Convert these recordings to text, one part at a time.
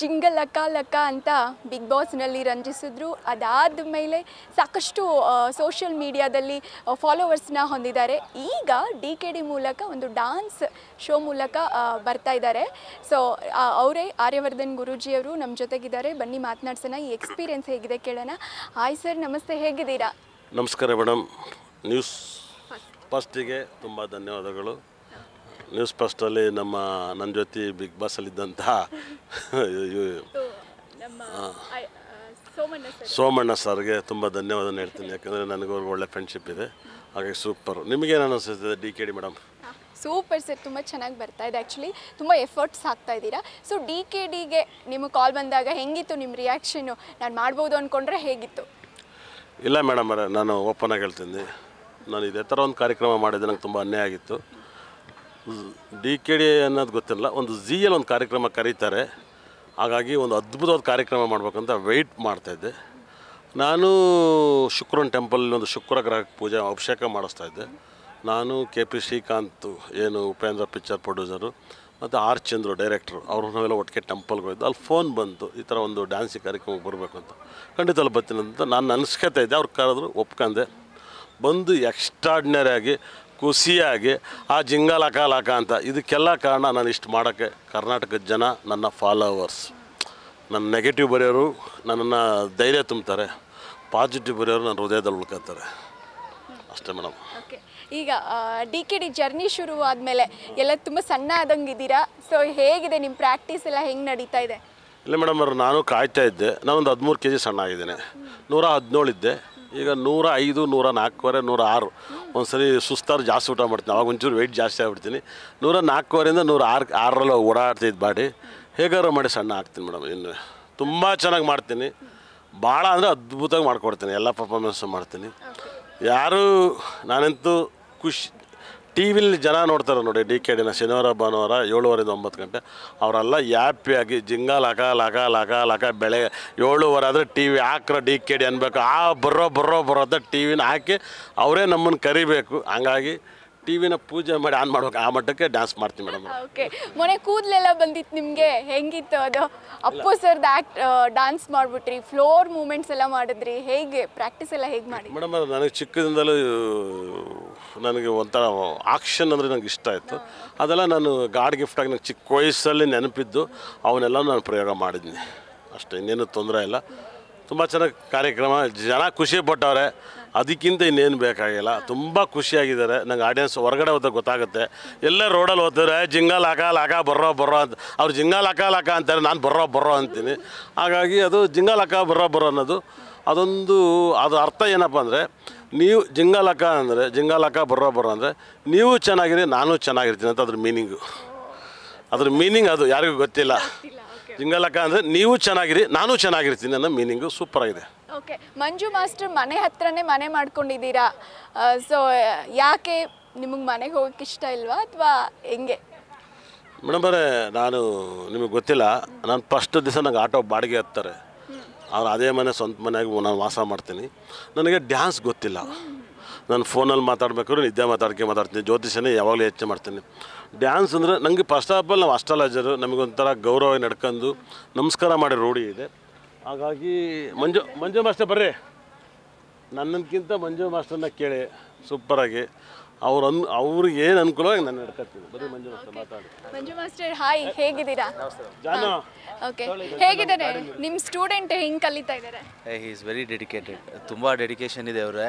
jingle ಅಕ್ಕ ಲಕ್ಕ ಅಂತ ಬಿಗ್ ಬಾಸ್ನಲ್ಲಿ ರಂಜಿಸಿದ್ರು ಅದಾದ ಮೇಲೆ ಸಾಕಷ್ಟು ಸೋಷಿಯಲ್ ಮೀಡಿಯಾದಲ್ಲಿ ಫಾಲೋವರ್ಸ್ನ ಹೊಂದಿದ್ದಾರೆ ಈಗ ಡಿ ಕೆ ಡಿ ಮೂಲಕ ಒಂದು ಡ್ಯಾನ್ಸ್ ಶೋ ಮೂಲಕ ಬರ್ತಾ ಇದ್ದಾರೆ ಸೊ ಅವರೇ ಆರ್ಯವರ್ಧನ್ ಗುರೂಜಿಯವರು ನಮ್ಮ ಜೊತೆಗಿದ್ದಾರೆ ಬನ್ನಿ ಮಾತನಾಡ್ಸೋಣ ಈ ಎಕ್ಸ್ಪೀರಿಯೆನ್ಸ್ ಹೇಗಿದೆ ಕೇಳೋಣ ಹಾಯ್ ಸರ್ ನಮಸ್ತೆ ಹೇಗಿದ್ದೀರಾ ನಮಸ್ಕಾರ ಮೇಡಮ್ ನ್ಯೂಸ್ ಫಸ್ಟಿಗೆ ತುಂಬ ಧನ್ಯವಾದಗಳು ನ್ಯೂಸ್ ಪಸ್ಟಲ್ಲಿ ನಮ್ಮ ನನ್ನ ಜೊತೆ ಬಿಗ್ ಬಾಸಲ್ಲಿದ್ದಂತಹ ಸೋಮಣ್ಣ ಸರ್ಗೆ ತುಂಬ ಧನ್ಯವಾದ ಹೇಳ್ತೀನಿ ಯಾಕಂದರೆ ನನಗೂ ಒಳ್ಳೆ ಫ್ರೆಂಡ್ಶಿಪ್ ಇದೆ ಹಾಗಾಗಿ ಸೂಪರ್ ನಿಮಗೇನು ಅನಿಸುತ್ತೆ D K D madam super sir ತುಂಬ ಚೆನ್ನಾಗಿ ಬರ್ತಾ ಇದೆ ಆ್ಯಕ್ಚುಲಿ ತುಂಬ ಎಫರ್ಟ್ಸ್ ಆಗ್ತಾ ಇದ್ದೀರಾ ಸೊ ಡಿ ಕೆ ಡಿಗೆ ನಿಮಗೆ ಕಾಲ್ ಬಂದಾಗ ಹೆಂಗಿತ್ತು ನಿಮ್ಮ ರಿಯಾಕ್ಷನ್ನು ನಾನು ಮಾಡ್ಬೋದು ಅಂದ್ಕೊಂಡ್ರೆ ಹೇಗಿತ್ತು ಇಲ್ಲ ಮೇಡಮ್ ಅರೆ ನಾನು ಓಪನ್ ಆಗಿ ಹೇಳ್ತೀನಿ ನಾನು ಇದೇ ಥರ ಒಂದು ಕಾರ್ಯಕ್ರಮ ಮಾಡಿದ್ದೆ ನಂಗೆ ತುಂಬ ಅನ್ಯಾಯ ಆಗಿತ್ತು ಡಿ ಕೆ ಡಿ ಅನ್ನೋದು ಗೊತ್ತಿಲ್ಲ ಒಂದು ಝಿಯಲ್ಲಿ ಒಂದು ಕಾರ್ಯಕ್ರಮ ಕರೀತಾರೆ ಹಾಗಾಗಿ ಒಂದು ಅದ್ಭುತವಾದ ಕಾರ್ಯಕ್ರಮ ಮಾಡಬೇಕಂತ ವೆಯ್ಟ್ ಮಾಡ್ತಾಯಿದ್ದೆ ನಾನು ಶುಕ್ರನ್ ಟೆಂಪಲ್ ಒಂದು ಶುಕ್ರ ಗ್ರಹಕ್ಕೆ ಪೂಜೆ ಅಭಿಷೇಕ ಮಾಡಿಸ್ತಾ ಇದ್ದೆ ನಾನು ಕೆ ಪಿ ಶ್ರೀಕಾಂತ್ ಏನು ಉಪೇಂದ್ರ ಪಿಕ್ಚರ್ ಪ್ರೊಡ್ಯೂಸರು ಮತ್ತು ಆರ್ ಚಂದ್ರು ಡೈರೆಕ್ಟ್ರು ಅವರು ನಾವೆಲ್ಲ ಒಟ್ಟಿಗೆ ಟೆಂಪಲ್ಗಳಿದ್ದು ಅಲ್ಲಿ ಫೋನ್ ಬಂತು ಈ ಥರ ಒಂದು ಡ್ಯಾನ್ಸಿಗೆ ಕಾರ್ಯಕ್ರಮಕ್ಕೆ ಬರಬೇಕು ಅಂತ ಖಂಡಿತ ಅಲ್ಲಿ ಬರ್ತೀನಿ ಅಂತ ನಾನು ಅನಿಸ್ಕೊತಾ ಇದ್ದೆ ಅವ್ರು ಕರೆದ್ರು ಒಪ್ಕೊಂಡೆ ಬಂದು ಎಕ್ಸ್ಟ್ರಾಡ್ನರಿಯಾಗಿ ಖುಷಿಯಾಗಿ ಆ ಜಿಂಗಲಕಾಲಕ ಅಂತ ಇದಕ್ಕೆಲ್ಲ ಕಾರಣ ನಾನು ಇಷ್ಟು ಮಾಡೋಕ್ಕೆ ಕರ್ನಾಟಕದ ಜನ ನನ್ನ ಫಾಲೋವರ್ಸ್ ನನ್ನ ನೆಗೆಟಿವ್ ಬರೆಯೋರು ನನ್ನನ್ನು ಧೈರ್ಯ ತುಂಬ್ತಾರೆ ಪಾಸಿಟಿವ್ ಬರೆಯೋರು ನನ್ನ ಹೃದಯದಲ್ಲಿ ಉಳ್ಕೊತಾರೆ ಅಷ್ಟೇ ಮೇಡಮ್ ಈಗ ಡಿ ಕೆ ಡಿ ಜರ್ನಿ ಶುರು ಆದಮೇಲೆ ಎಲ್ಲ ತುಂಬ ಸಣ್ಣ ಆದಂಗಿದ್ದೀರಾ ಸೊ ಹೇಗಿದೆ ನಿಮ್ಮ ಪ್ರಾಕ್ಟೀಸ್ ಎಲ್ಲ ಹೆಂಗೆ ನಡೀತಾ ಇದೆ ಇಲ್ಲ ಮೇಡಮ್ ಅವರು ನಾನು ಕಾಯ್ತಾ ಇದ್ದೆ ನಾನೊಂದು ಹದಿಮೂರು ಕೆ ಜಿ ಸಣ್ಣ ಆಗಿದ್ದೇನೆ ನೂರ ಹದಿನೇಳು ಇದ್ದೆ ಈಗ ನೂರ ಐದು ನೂರ ನಾಲ್ಕುವರೆ ನೂರ ಆರು ಒಂದು ಸರಿ ಸುಸ್ತಾರು ಜಾಸ್ತಿ ಊಟ ಮಾಡ್ತೀನಿ ಅವಾಗ ಒಂಚೂರು ವೆಯ್ಟ್ ಜಾಸ್ತಿ ಆಗ್ಬಿಡ್ತೀನಿ ನೂರ ನಾಲ್ಕೂವರಿಂದ ನೂರ ಆರು ಆರರಲ್ಲಿ ಓಡಾಡ್ತಿದ್ದು ಬಾಡಿ ಹೇಗಾರು ಮಾಡಿ ಸಣ್ಣ ಹಾಕ್ತೀನಿ ಮೇಡಮ್ ಇನ್ನು ತುಂಬ ಚೆನ್ನಾಗಿ ಮಾಡ್ತೀನಿ ಭಾಳ ಅಂದರೆ ಅದ್ಭುತವಾಗಿ ಮಾಡ್ಕೊಡ್ತೀನಿ ಎಲ್ಲ ಪರ್ಫಾರ್ಮೆನ್ಸು ಮಾಡ್ತೀನಿ ಯಾರು ನಾನಂತೂ ಖುಷಿ ಟಿ ವಿಲಿ ಜನ ನೋಡ್ತಾರೆ ನೋಡಿ ಡಿ ಕೆ ಡಿನ ಶನಿವಾರ ಭಾನುವಾರ ಏಳುವರೆಯಿಂದ ಒಂಬತ್ತು ಗಂಟೆ ಅವರೆಲ್ಲ ಹ್ಯಾಪಿಯಾಗಿ ಜಿಂಗಾಲ್ ಅಕಾಲ್ ಲಕ ಲಕ ಲಕ ಬೆಳೆ ಏಳುವರೆ ಆದರೆ ಟಿ ವಿ ಹಾಕ್ರ ಡಿ ಕೆ ಡಿ ಅನ್ಬೇಕು ಆ ಬರೋ ಬರೋ ಬರೋ ಅಂತ ಟಿ ವಿನ ಹಾಕಿ ಅವರೇ ನಮ್ಮನ್ನು ಕರಿಬೇಕು ಹಂಗಾಗಿ ಟಿ ವಿನ ಪೂಜೆ ಮಾಡಿ ಆನ್ ಮಾಡ್ಬೇಕು ಆ ಮಟ್ಟಕ್ಕೆ ಡ್ಯಾನ್ಸ್ ಮಾಡ್ತೀನಿ ಮೇಡಮ್ ಓಕೆ ಮನೆ ಕೂದಲೆಲ್ಲ ಬಂದಿತ್ತು ನಿಮಗೆ ಹೆಂಗಿತ್ತು ಅದು ಅಪ್ಪು ಸರ್ದು ಆ್ಯಕ್ಟ್ ಡ್ಯಾನ್ಸ್ ಮಾಡಿಬಿಟ್ರಿ ಫ್ಲೋರ್ ಮೂಮೆಂಟ್ಸ್ ಎಲ್ಲ ಮಾಡಿದ್ರಿ ಹೇಗೆ ಪ್ರಾಕ್ಟೀಸ್ ಎಲ್ಲ ಹೇಗೆ ಮಾಡಿ ಮೇಡಮ್ ನನಗೆ ಚಿಕ್ಕದಿಂದಲೂ ನನಗೆ ಒಂಥರ ಆಕ್ಷನ್ ಅಂದರೆ ನನಗೆ ಇಷ್ಟ ಆಯಿತು ಅದೆಲ್ಲ ನಾನು ಗಾಡ್ ಗಿಫ್ಟಾಗಿ ನಂಗೆ ಚಿಕ್ಕ ವಯಸ್ಸಲ್ಲಿ ನೆನಪಿದ್ದು ಅವನ್ನೆಲ್ಲ ನಾನು ಪ್ರಯೋಗ ಮಾಡಿದ್ದೀನಿ ಅಷ್ಟೇ ಇನ್ನೇನು ತೊಂದರೆ ಇಲ್ಲ ತುಂಬ ಚೆನ್ನಾಗಿ ಕಾರ್ಯಕ್ರಮ ಜನ ಖುಷಿಪಟ್ಟವ್ರೆ ಅದಕ್ಕಿಂತ ಇನ್ನೇನು ಬೇಕಾಗಿಲ್ಲ ತುಂಬ ಖುಷಿಯಾಗಿದ್ದಾರೆ ನಂಗೆ ಆಡಿಯನ್ಸ್ ಹೊರಗಡೆ ಹೋದಾಗ ಗೊತ್ತಾಗುತ್ತೆ ಎಲ್ಲ ರೋಡಲ್ಲಿ ಓದ್ತಾರೆ ಜಿಂಗಲ್ ಹಾಕಲ್ ಹಾಕ ಬರ್ರೋ ಬರ್ರೋ ಅಂತ ಅವ್ರು ಜಿಂಗಲ್ ಹಾಕಲ್ ಹಾಕ ಅಂತಾರೆ ನಾನು ಬರ್ರೋ ಬರ್ರೋ ಅಂತೀನಿ ಹಾಗಾಗಿ ಅದು ಜಿಂಗಲ್ ಹಾಕ ಬರ್ರೋ ಬರೋ ಅನ್ನೋದು ಅದೊಂದು ಅದು ಅರ್ಥ ಏನಪ್ಪ ಅಂದರೆ ನೀವು ಜಿಂಗಾಲಕ ಅಂದರೆ ಜಿಂಗಾಲಕ ಬರೋ ಬರೋ ಅಂದರೆ ನೀವು ಚೆನ್ನಾಗಿರಿ ನಾನು ಚೆನ್ನಾಗಿರ್ತೀನಿ ಅಂತ ಅದ್ರ ಮೀನಿಂಗು ಅದ್ರ ಮೀನಿಂಗ್ ಅದು ಯಾರಿಗೂ ಗೊತ್ತಿಲ್ಲ ಜಿಂಗಾಲಕ ಅಂದರೆ ನೀವು ಚೆನ್ನಾಗಿರಿ ನಾನು ಚೆನ್ನಾಗಿರ್ತೀನಿ ಅನ್ನೋ ಮೀನಿಂಗು ಆಗಿದೆ ಓಕೆ ಮಂಜು ಮಾಸ್ಟರ್ ಮನೆ ಹತ್ರನೇ ಮನೆ ಮಾಡ್ಕೊಂಡಿದ್ದೀರಾ ಸೊ ಯಾಕೆ ನಿಮಗೆ ಮನೆಗೆ ಹೋಗಕ್ಕೆ ಇಷ್ಟ ಇಲ್ವಾ ಅಥವಾ ಹೆಂಗೆ ಮೇಡಮ್ ಅವರೇ ನಾನು ನಿಮಗೆ ಗೊತ್ತಿಲ್ಲ ನಾನು ಫಸ್ಟ್ ದಿವಸ ನಂಗೆ ಆಟೋ ಬಾಡಿಗೆ ಹತ್ತಾರೆ ಅವ್ರು ಅದೇ ಮನೆ ಸ್ವಂತ ಮನೆಯಾಗಿ ನಾನು ವಾಸ ಮಾಡ್ತೀನಿ ನನಗೆ ಡ್ಯಾನ್ಸ್ ಗೊತ್ತಿಲ್ಲ ನಾನು ಫೋನಲ್ಲಿ ಮಾತಾಡಬೇಕಾದ್ರೆ ನಿದ್ದೆ ಮಾತಾಡ್ಕೆ ಮಾತಾಡ್ತೀನಿ ಜ್ಯೋತಿಷನೇ ಯಾವಾಗಲೂ ಹೆಚ್ಚು ಮಾಡ್ತೀನಿ ಡ್ಯಾನ್ಸ್ ಅಂದರೆ ನನಗೆ ಫಸ್ಟ್ ಆಫ್ ಆಲ್ ನಾವು ಅಷ್ಟಾಲಜರು ನಮಗೊಂಥರ ಗೌರವ ನಡ್ಕೊಂಡು ನಮಸ್ಕಾರ ಮಾಡಿ ರೂಢಿ ಇದೆ ಹಾಗಾಗಿ ಮಂಜು ಮಂಜು ಮಾಸ್ಟರ್ ಬರ್ರಿ ನನ್ನಕ್ಕಿಂತ ಮಂಜು ಮಾಸ್ಟರ್ನ ಕೇಳಿ ಸೂಪರಾಗಿ ಅವ್ರ ಅನ್ ಅವ್ರಿಗೆ ಏನು ಅನುಕೂಲ ನಾನು ನಡ್ಕೊತೀನಿ ಬರೀ ಮಂಜು ಮಾತಾಡಿ ಮಂಜು ಹಾಯ್ ಹೇಗಿದ್ದೀರಾ ಜಾನ ಓಕೆ ಹೇಗಿದ್ದಾರೆ ನಿಮ್ಮ ಸ್ಟೂಡೆಂಟ್ ಹೆಂಗೆ ಕಲಿತಾ ಇದ್ದಾರೆ ಹಿ ಇಸ್ ವೆರಿ ಡೆಡಿಕೇಟೆಡ್ ತುಂಬ ಡೆಡಿಕೇಶನ್ ಇದೆ ಅವರೇ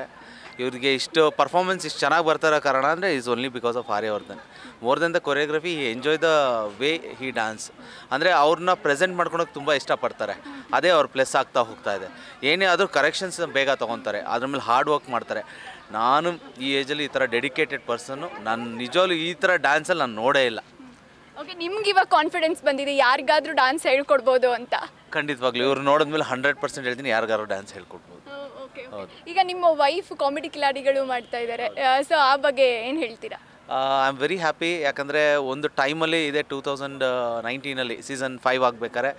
ಇವ್ರಿಗೆ ಇಷ್ಟು ಪರ್ಫಾರ್ಮೆನ್ಸ್ ಇಷ್ಟು ಚೆನ್ನಾಗಿ ಬರ್ತಾರೋ ಕಾರಣ ಅಂದರೆ is only because of Aryavardhan more than the choreography he enjoy the way he dance ಅಂದರೆ ಅವ್ರನ್ನ ಪ್ರೆಸೆಂಟ್ ಮಾಡ್ಕೊಳಕ್ಕೆ ತುಂಬ ಇಷ್ಟಪಡ್ತಾರೆ ಅದೇ ಅವ್ರ ಪ್ಲಸ್ ಆಗ್ತಾ ಹೋಗ್ತಾ ಇದೆ ಏನೇ ಆದರೂ ಕರೆಕ್ಷನ್ಸ್ ಬೇಗ ತೊಗೊತಾರೆ ಅದ್ರ ಮೇಲೆ ಹಾರ್ಡ್ ವರ್ಕ್ ಮಾಡ್ತಾರೆ ನಾನು ಈ ಏಜಲ್ಲಿ ಈ ಥರ ಡೆಡಿಕೇಟೆಡ್ ಪರ್ಸನ್ನು ನಾನು ನಿಜವಾಗ್ಲೂ ಈ ಥರ ಡ್ಯಾನ್ಸಲ್ಲಿ ನಾನು ನೋಡೇ ಇಲ್ಲ ಓಕೆ ನಿಮ್ಗೆ ಇವಾಗ ಕಾನ್ಫಿಡೆನ್ಸ್ ಬಂದಿದೆ ಯಾರಿಗಾದ್ರೂ ಡ್ಯಾನ್ಸ್ ಹೇಳ್ಕೊಡ್ಬೋದು ಅಂತ ಖಂಡಿತವಾಗ್ಲೂ ಇವ್ರು ನೋಡಿದ್ಮೇಲೆ ಹಂಡ್ರೆಡ್ ಪರ್ಸೆಂಟ್ ಹೇಳ್ತೀನಿ ಯಾರಿಗಾರು ಡ್ಯಾನ್ಸ್ ಹೇಳ್ಕೊಡ್ಬೋದು oh, ಈಗ ನಿಮ್ಮ ವೈಫ್ ಕಾಮಿಡಿ ಕಿಲಾಡಿಗಳು ಮಾಡ್ತಾ ಇದ್ದಾರೆ ಸೊ ಆ ಬಗ್ಗೆ ಏನು ಹೇಳ್ತೀರಾ ಐ ಆಮ್ ವೆರಿ ಹ್ಯಾಪಿ ಯಾಕಂದರೆ ಒಂದು ಟೈಮಲ್ಲಿ ಇದೆ ಟೂ ತೌಸಂಡ್ ನೈನ್ಟೀನಲ್ಲಿ ಸೀಸನ್ ಫೈವ್ ಆಗಬೇಕಾರೆ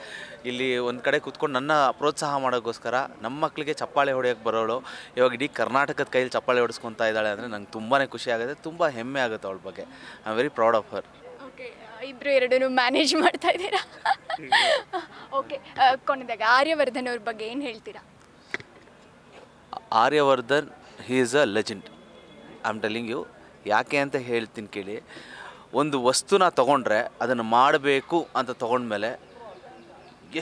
ಇಲ್ಲಿ ಒಂದು ಕಡೆ ಕೂತ್ಕೊಂಡು ನನ್ನ ಪ್ರೋತ್ಸಾಹ ಮಾಡೋಕ್ಕೋಸ್ಕರ ನಮ್ಮ ಮಕ್ಕಳಿಗೆ ಚಪ್ಪಾಳೆ ಹೊಡೆಯೋಕ್ಕೆ ಬರೋಳು ಇವಾಗ ಇಡೀ ಕರ್ನಾಟಕದ ಕೈಯಲ್ಲಿ ಚಪ್ಪಾಳೆ ಹೊಡೆಸ್ಕೊತಾ ಇದ್ದಾಳೆ ಅಂದರೆ ನಂಗೆ ತುಂಬಾ ಖುಷಿ ಆಗುತ್ತೆ ತುಂಬ ಹೆಮ್ಮೆ ಆಗುತ್ತೆ ಅವಳ ಬಗ್ಗೆ I am very proud of her ಇಬ್ಬರು ಎರಡೂ ಮ್ಯಾನೇಜ್ ಮಾಡ್ತಾ ಇದ್ದೀರಾ ಓಕೆ ಕೊನೆದಾಗ ಆರ್ಯವರ್ಧನ್ ಅವ್ರ ಬಗ್ಗೆ ಏನು ಹೇಳ್ತೀರಾ Aryavardhan he is a legend I am telling you ಯಾಕೆ ಅಂತ ಹೇಳ್ತೀನಿ ಕೇಳಿ ಒಂದು ವಸ್ತುನ ತೊಗೊಂಡ್ರೆ ಅದನ್ನು ಮಾಡಬೇಕು ಅಂತ ತೊಗೊಂಡ್ಮೇಲೆ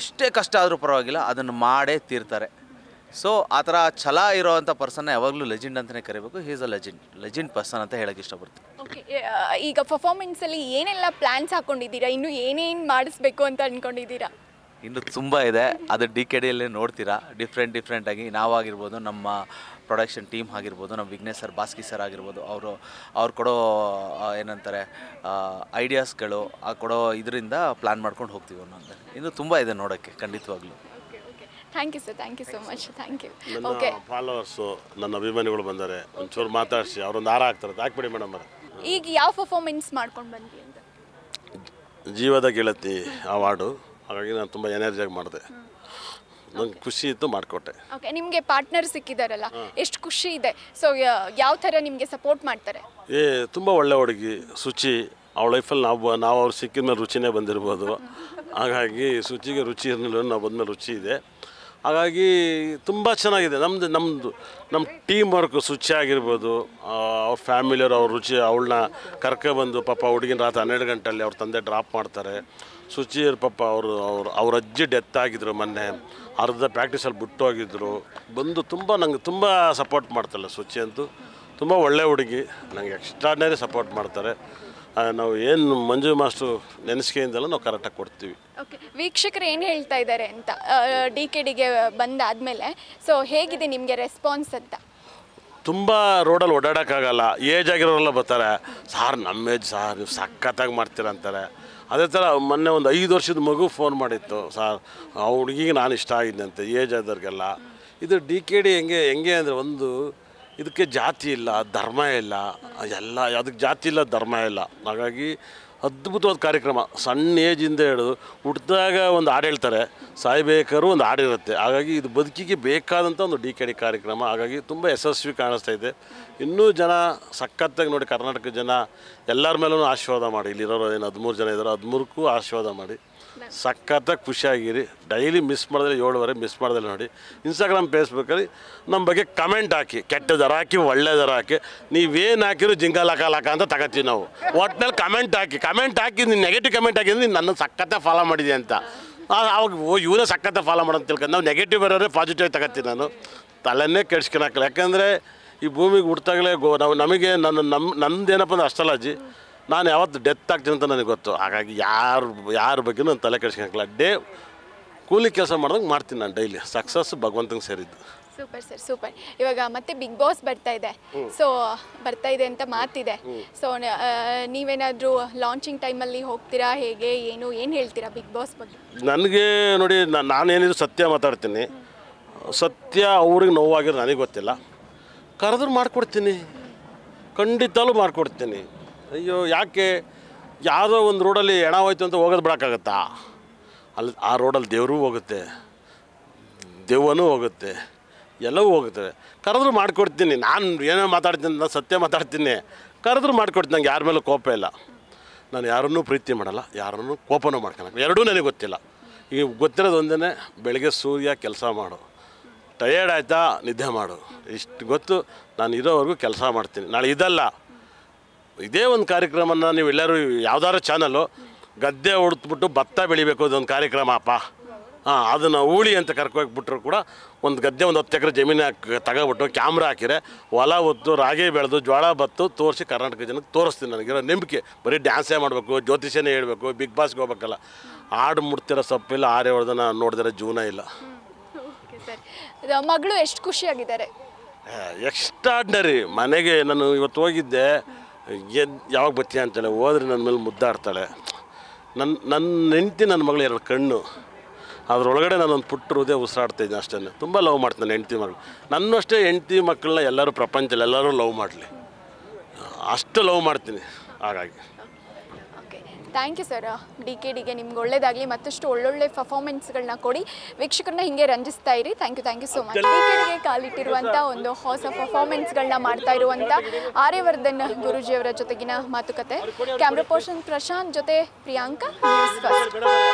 ಎಷ್ಟೇ ಕಷ್ಟ ಆದರೂ ಪರವಾಗಿಲ್ಲ ಅದನ್ನು ಮಾಡೇ ತೀರ್ತಾರೆ ಸೊ ಆ ಥರ ಛಲ ಇರೋವಂಥ ಪರ್ಸನ್ನ ಯಾವಾಗಲೂ ಲೆಜೆಂಡ್ ಅಂತಲೇ ಕರಿಬೇಕು he's a legend legend person ಅಂತ ಹೇಳೋಕ್ಕೆ ಇಷ್ಟಪಡ್ತೀನಿ ಓಕೆ ಈಗ ಪರ್ಫಾರ್ಮೆನ್ಸಲ್ಲಿ ಏನೆಲ್ಲ ಪ್ಲ್ಯಾನ್ಸ್ ಹಾಕ್ಕೊಂಡಿದ್ದೀರಾ ಇನ್ನೂ ಏನೇನು ಮಾಡಿಸ್ಬೇಕು ಅಂತ ಅಂದ್ಕೊಂಡಿದ್ದೀರಾ ಇನ್ನು ತುಂಬ ಇದೆ ಅದು ಡಿ ಕೆ ಡಿಯಲ್ಲೇ ನೋಡ್ತೀರಾ ಡಿಫ್ರೆಂಟ್ ಡಿಫ್ರೆಂಟಾಗಿ ನಾವಾಗಿರ್ಬೋದು ನಮ್ಮ ಪ್ರೊಡಕ್ಷನ್ ಟೀಮ್ ಆಗಿರ್ಬೋದು ನಮ್ಮ ವಿಘ್ನೇಶ್ ಸರ್ ಬಾಸ್ಕಿ ಸರ್ ಆಗಿರ್ಬೋದು ಅವರು ಅವ್ರು ಕೊಡೋ ಏನಂತಾರೆ ಐಡಿಯಾಸ್ಗಳು ಆ ಕೊಡೋ ಇದರಿಂದ ಪ್ಲ್ಯಾನ್ ಮಾಡ್ಕೊಂಡು ಹೋಗ್ತೀವಿ ಅಂತ ಇನ್ನು ತುಂಬ ಇದೆ ನೋಡೋಕ್ಕೆ ಖಂಡಿತವಾಗ್ಲೂ thank you sir thank you so much thank you okay followers ನನ್ನ ಅಭಿಮಾನಿಗಳು ಬಂದರೆ ಒಂಚೂರು ಮಾತಾಡಿಸಿ ಅವರೊಂದು ಆರ ಆಗ್ತಾರೆ ಹಾಕ್ಬಿಡಿ ಮೇಡಮ್ ಈಗ ಯಾವ ಪರ್ಫಾರ್ಮೆನ್ಸ್ ಮಾಡ್ಕೊಂಡು ಬಂದ್ವಿ ಅಂತ ಜೀವದ ಗೆಳತಿ ಅವಾರ್ಡು ಹಾಗಾಗಿ ನಾನು ತುಂಬ ಎನರ್ಜಿಯಾಗಿ ಮಾಡಿದೆ ನಂಗೆ ಖುಷಿ ಇತ್ತು ಮಾಡಿಕೊಟ್ಟೆ ಓಕೆ ನಿಮಗೆ ಪಾರ್ಟ್ನರ್ ಸಿಕ್ಕಿದಾರಲ್ಲ ಎಷ್ಟು ಖುಷಿ ಇದೆ ಸೊ ಯಾವ ಥರ ನಿಮಗೆ ಸಪೋರ್ಟ್ ಮಾಡ್ತಾರೆ ಏ ತುಂಬ ಒಳ್ಳೆ ಹುಡುಗಿ ಶುಚಿ ಅವಳ ಲೈಫಲ್ಲಿ ನಾವು ನಾವು ಅವ್ರು ಸಿಕ್ಕಿದ ಮೇಲೆ ರುಚಿನೇ ಬಂದಿರ್ಬೋದು ಹಾಗಾಗಿ ಶುಚಿಗೆ ರುಚಿ ಇರಲಿಲ್ಲ ನಾವು ಬಂದಮೇಲೆ ರುಚಿ ಇದೆ ಹಾಗಾಗಿ ತುಂಬ ಚೆನ್ನಾಗಿದೆ ನಮ್ಮದು ನಮ್ಮದು ನಮ್ಮ ಟೀಮ್ ವರ್ಕ್ ಶುಚಿ ಆಗಿರ್ಬೋದು ಅವ್ರ ಫ್ಯಾಮಿಲಿಯವರು ಅವ್ರ ರುಚಿ ಅವಳನ್ನ ಕರ್ಕೊಬಂದು ಪಾಪ ಹುಡುಗಿನ ರಾತ್ರಿ ಹನ್ನೆರಡು ಗಂಟೆಯಲ್ಲಿ ಅವ್ರ ತಂದೆ ಡ್ರಾಪ್ ಮಾಡ್ತಾರೆ ಶುಚಿಯರು ಪಾಪ ಅವರು ಅವ್ರು ಅವ್ರ ಅಜ್ಜಿ ಡೆತ್ ಆಗಿದ್ದರು ಮೊನ್ನೆ ಅರ್ಧ ಪ್ರಾಕ್ಟೀಸಲ್ಲಿ ಬಿಟ್ಟು ಹೋಗಿದ್ದರು ಬಂದು ತುಂಬ ನಂಗೆ ತುಂಬ ಸಪೋರ್ಟ್ ಮಾಡ್ತಾರೆ ಶುಚಿ ಅಂತೂ ತುಂಬ ಒಳ್ಳೆ ಹುಡುಗಿ ನನಗೆ ಎಕ್ಸ್ಟ್ರಾಡ್ನರಿ ಸಪೋರ್ಟ್ ಮಾಡ್ತಾರೆ ನಾವು ಏನು ಮಂಜು ಮಾಸ್ಟ್ರು ನೆನೆಸಿಕೆಯಿಂದಲೂ ನಾವು ಕರೆಕ್ಟಾಗಿ ಕೊಡ್ತೀವಿ ಓಕೆ ವೀಕ್ಷಕರು ಏನು ಹೇಳ್ತಾ ಇದ್ದಾರೆ ಅಂತ ಡಿ ಕೆ ಡಿಗೆ ಬಂದಾದಮೇಲೆ ಸೊ ಹೇಗಿದೆ ನಿಮಗೆ ರೆಸ್ಪಾನ್ಸ್ ಅಂತ ತುಂಬ ರೋಡಲ್ಲಿ ಓಡಾಡೋಕ್ಕಾಗಲ್ಲ ಏಜ್ ಆಗಿರೋರೆಲ್ಲ ಬರ್ತಾರೆ ಸಾರ್ ನಮ್ಮ ಏಜ್ ಸಾರ್ ನೀವು ಸಖತ್ತಾಗಿ ಮಾಡ್ತೀರ ಅಂತಾರೆ ಅದೇ ಥರ ಮೊನ್ನೆ ಒಂದು ಐದು ವರ್ಷದ ಮಗು ಫೋನ್ ಮಾಡಿತ್ತು ಸಾರ್ ಆ ಹುಡುಗಿಗೆ ನಾನು ಇಷ್ಟ ಆಗಿದ್ದೆ ಅಂತ ಏಜ್ ಆದವ್ರಿಗೆಲ್ಲ ಇದು ಡಿ ಕೆ ಡಿ ಹೆಂಗೆ ಹೆಂಗೆ ಅಂದರೆ ಒಂದು ಇದಕ್ಕೆ ಜಾತಿ ಇಲ್ಲ ಧರ್ಮ ಇಲ್ಲ ಎಲ್ಲ ಅದಕ್ಕೆ ಜಾತಿ ಇಲ್ಲ ಧರ್ಮ ಇಲ್ಲ ಹಾಗಾಗಿ ಅದ್ಭುತವಾದ ಕಾರ್ಯಕ್ರಮ ಸಣ್ಣ ಏಜಿಂದ ಹಿಡಿದು ಹುಟ್ಟಿದಾಗ ಒಂದು ಹಾಡು ಹೇಳ್ತಾರೆ ಸಾಯ್ಬೇಕಾದ್ರೂ ಒಂದು ಹಾಡಿರುತ್ತೆ ಹಾಗಾಗಿ ಇದು ಬದುಕಿಗೆ ಬೇಕಾದಂಥ ಒಂದು ಡಿ ಕೆ ಡಿ ಕಾರ್ಯಕ್ರಮ ಹಾಗಾಗಿ ತುಂಬ ಯಶಸ್ವಿ ಕಾಣಿಸ್ತಾ ಇದೆ ಇನ್ನೂ ಜನ ಸಖತ್ತಾಗಿ ನೋಡಿ ಕರ್ನಾಟಕ ಜನ ಎಲ್ಲರ ಮೇಲೂ ಆಶೀರ್ವಾದ ಮಾಡಿ ಇಲ್ಲಿರೋರು ಏನು ಹದಿಮೂರು ಜನ ಇದ್ದಾರೆ ಹದಿಮೂರಕ್ಕೂ ಆಶೀರ್ವಾದ ಮಾಡಿ ಸಖತ್ತಾಗಿ ಖುಷಿಯಾಗಿರಿ ಡೈಲಿ ಮಿಸ್ ಮಾಡಿದ್ರೆ ಏಳುವರೆ ಮಿಸ್ ಮಾಡಿದ್ರೆ ನೋಡಿ ಇನ್ಸ್ಟಾಗ್ರಾಮ್ ಫೇಸ್ಬುಕ್ಕಲ್ಲಿ ನಮ್ಮ ಬಗ್ಗೆ ಕಮೆಂಟ್ ಹಾಕಿ ದರ ಹಾಕಿ ಒಳ್ಳೆದರ ಹಾಕಿ ನೀವೇನು ಹಾಕಿರೋ ಜಿಂಗಲಾಕಲಾಕ ಅಂತ ತಗೋತೀವಿ ನಾವು ಒಟ್ನಲ್ಲಿ ಕಮೆಂಟ್ ಹಾಕಿ ಕಮೆಂಟ್ ಹಾಕಿ ನೀನು ನೆಗೆಟಿವ್ ಕಮೆಂಟ್ ಹಾಕಿದ್ರೆ ನೀನು ನನ್ನ ಫಾಲೋ ಮಾಡಿದೆ ಅಂತ ಅವಾಗ ಓ ಇವನೇ ಸಖತ್ತ ಫಾಲೋ ಮಾಡೋದು ತಿಳ್ಕೊಂಡು ನಾವು ನೆಗೆಟಿವ್ ಬರೋರೆ ಪಾಸಿಟಿವ್ ತಗೋತೀನಿ ನಾನು ತಲೆನೇ ಕೆಡ್ಸ್ಕೊಳಕಲ್ಲ ಯಾಕಂದರೆ ಈ ಭೂಮಿಗೆ ಹುಡ್ತಾಗಲೇ ಗೋ ನಾವು ನಮಗೆ ನನ್ನ ನಮ್ಮ ನಂದೇನಪ್ಪ ಅಂದ್ರೆ ಅಷ್ಟಲ್ಲಾಜಿ ನಾನು ಯಾವತ್ತು ಡೆತ್ ಆಗ್ತೀನಿ ಅಂತ ನನಗೆ ಗೊತ್ತು ಹಾಗಾಗಿ ಯಾರು ಯಾರ ಬಗ್ಗೆ ನಾನು ತಲೆ ಕೆಡಿಸ್ಕೊಳಲ್ಲ ಡೇ ಕೂಲಿ ಕೆಲಸ ಮಾಡ್ದಂಗೆ ಮಾಡ್ತೀನಿ ನಾನು ಡೈಲಿ ಸಕ್ಸಸ್ ಭಗವಂತಂಗೆ ಸೇರಿದ್ದು ಸೂಪರ್ ಸರ್ ಸೂಪರ್ ಇವಾಗ ಮತ್ತೆ ಬಿಗ್ ಬಾಸ್ ಬರ್ತಾ ಇದೆ ಸೊ ಬರ್ತಾ ಇದೆ ಅಂತ ಮಾತಿದೆ ಸೊ ನೀವೇನಾದರೂ ಲಾಂಚಿಂಗ್ ಟೈಮಲ್ಲಿ ಹೋಗ್ತೀರಾ ಹೇಗೆ ಏನು ಏನು ಹೇಳ್ತೀರಾ ಬಿಗ್ ಬಾಸ್ ಬಗ್ಗೆ ನನಗೆ ನೋಡಿ ನಾನೇನಿದ್ರು ಸತ್ಯ ಮಾತಾಡ್ತೀನಿ ಸತ್ಯ ಅವ್ರಿಗೆ ನೋವಾಗಿರೋ ನನಗೆ ಗೊತ್ತಿಲ್ಲ ಕರೆದ್ರೂ ಮಾಡಿಕೊಡ್ತೀನಿ ಖಂಡಿತಲ್ಲೂ ಮಾಡಿಕೊಡ್ತೀನಿ ಅಯ್ಯೋ ಯಾಕೆ ಯಾವುದೋ ಒಂದು ರೋಡಲ್ಲಿ ಹೆಣ ಹೋಯ್ತು ಅಂತ ಹೋಗೋದು ಬಿಡೋಕ್ಕಾಗತ್ತಾ ಅಲ್ಲಿ ಆ ರೋಡಲ್ಲಿ ದೇವರೂ ಹೋಗುತ್ತೆ ದೆವ್ವನೂ ಹೋಗುತ್ತೆ ಎಲ್ಲವೂ ಹೋಗುತ್ತೆ ಕರೆದ್ರೂ ಮಾಡಿಕೊಡ್ತೀನಿ ನಾನು ಏನೇ ಮಾತಾಡ್ತೀನಿ ನಾನು ಸತ್ಯ ಮಾತಾಡ್ತೀನಿ ಕರೆದ್ರೂ ಮಾಡ್ಕೊಡ್ತೀನಿ ನಂಗೆ ಯಾರ ಮೇಲೂ ಕೋಪ ಇಲ್ಲ ನಾನು ಯಾರನ್ನೂ ಪ್ರೀತಿ ಮಾಡಲ್ಲ ಯಾರನ್ನೂ ಕೋಪನೂ ಮಾಡ್ಕೊಳಕ್ಕೆ ಎರಡೂ ನನಗೆ ಗೊತ್ತಿಲ್ಲ ಈಗ ಗೊತ್ತಿರೋದು ಒಂದೇ ಬೆಳಗ್ಗೆ ಸೂರ್ಯ ಕೆಲಸ ಮಾಡು ಟಯರ್ಡ್ ಆಯಿತಾ ನಿದ್ದೆ ಮಾಡು ಇಷ್ಟು ಗೊತ್ತು ನಾನು ಇರೋವರೆಗೂ ಕೆಲಸ ಮಾಡ್ತೀನಿ ನಾಳೆ ಇದಲ್ಲ ಇದೇ ಒಂದು ಕಾರ್ಯಕ್ರಮನ ನೀವು ಎಲ್ಲರೂ ಯಾವ್ದಾದ್ರು ಚಾನಲ್ಲು ಗದ್ದೆ ಹೊಡೆದ್ಬಿಟ್ಟು ಭತ್ತ ಬೆಳಿಬೇಕು ಇದೊಂದು ಕಾರ್ಯಕ್ರಮ ಅಪ್ಪ ಹಾಂ ಅದನ್ನು ಹೂಳಿ ಅಂತ ಕರ್ಕೋಗ್ಬಿಟ್ರು ಕೂಡ ಒಂದು ಗದ್ದೆ ಒಂದು ಹತ್ತು ಎಕರೆ ಜಮೀನು ಹಾಕಿ ತಗೊಬಿಟ್ಟು ಕ್ಯಾಮ್ರಾ ಹಾಕಿರೆ ಹೊಲ ಹೊತ್ತು ರಾಗಿ ಬೆಳೆದು ಜೋಳ ಬತ್ತು ತೋರಿಸಿ ಕರ್ನಾಟಕ ಜನಕ್ಕೆ ತೋರಿಸ್ತೀನಿ ನನಗಿರೋ ನಂಬಿಕೆ ಬರೀ ಡ್ಯಾನ್ಸೇ ಮಾಡಬೇಕು ಜ್ಯೋತಿಷ್ಯನೇ ಹೇಳಬೇಕು ಬಿಗ್ ಬಾಸ್ಗೆ ಹೋಗ್ಬೇಕಲ್ಲ ಹಾಡು ಮುಡ್ತಿರೋ ಸೊಪ್ಪಿಲ್ಲ ಆರೆ ಹೊಡೆದನ್ನ ನೋಡಿದ್ರೆ ಜೀವನ ಇಲ್ಲ ಮಗಳು ಎಷ್ಟು ಖುಷಿಯಾಗಿದ್ದಾರೆ ಎಕ್ಸ್ಟ್ರಾಡ್ನರಿ ಮನೆಗೆ ನಾನು ಇವತ್ತು ಹೋಗಿದ್ದೆ ಎದ್ದು ಯಾವಾಗ ಬತ್ತೀಯ ಅಂತೇಳಿ ಹೋದ್ರೆ ನನ್ನ ಮೇಲೆ ಮುದ್ದಾಡ್ತಾಳೆ ನನ್ನ ನನ್ನ ಹೆಂಡತಿ ನನ್ನ ಮಗಳು ಎರಡು ಕಣ್ಣು ಅದರೊಳಗಡೆ ನಾನೊಂದು ಪುಟ್ಟ ಹೃದಯ ಉಸಿರಾಡ್ತಿದ್ದೀನಿ ಅಷ್ಟೇ ತುಂಬ ಲವ್ ನನ್ನ ಹೆಂಡ್ತಿ ಮಗಳು ನನ್ನಷ್ಟೇ ಅಷ್ಟೇ ಮಕ್ಕಳನ್ನ ಎಲ್ಲರೂ ಪ್ರಪಂಚದಲ್ಲಿ ಎಲ್ಲರೂ ಲವ್ ಮಾಡಲಿ ಅಷ್ಟು ಲವ್ ಮಾಡ್ತೀನಿ ಹಾಗಾಗಿ okay thank you sir D K ಡಿಗೆ ನಿಮ್ಗೆ ಒಳ್ಳೇದಾಗಲಿ ಮತ್ತಷ್ಟು ಒಳ್ಳೊಳ್ಳೆ ಪರ್ಫಾರ್ಮೆನ್ಸ್ಗಳನ್ನ ಕೊಡಿ ವೀಕ್ಷಕರನ್ನ ಹಿಂಗೆ ರಂಜಿಸ್ತಾ ಇರಿ thank you thank you so much D K ಡಿಗೆ ಕಾಲಿಟ್ಟಿರುವಂಥ ಒಂದು ಹೊಸ ಪರ್ಫಾರ್ಮೆನ್ಸ್ಗಳನ್ನ ಮಾಡ್ತಾ ಇರುವಂಥ ಆರ್ಯವರ್ಧನ್ ಗುರುಜಿಯವರ ಜೊತೆಗಿನ ಮಾತುಕತೆ ಕ್ಯಾಮ್ರಾ ಪರ್ಸನ್ ಪ್ರಶಾಂತ್ ಜೊತೆ ಪ್ರಿಯಾಂಕಾ ನ್ಯೂಸ್ ಫಸ್ಟ್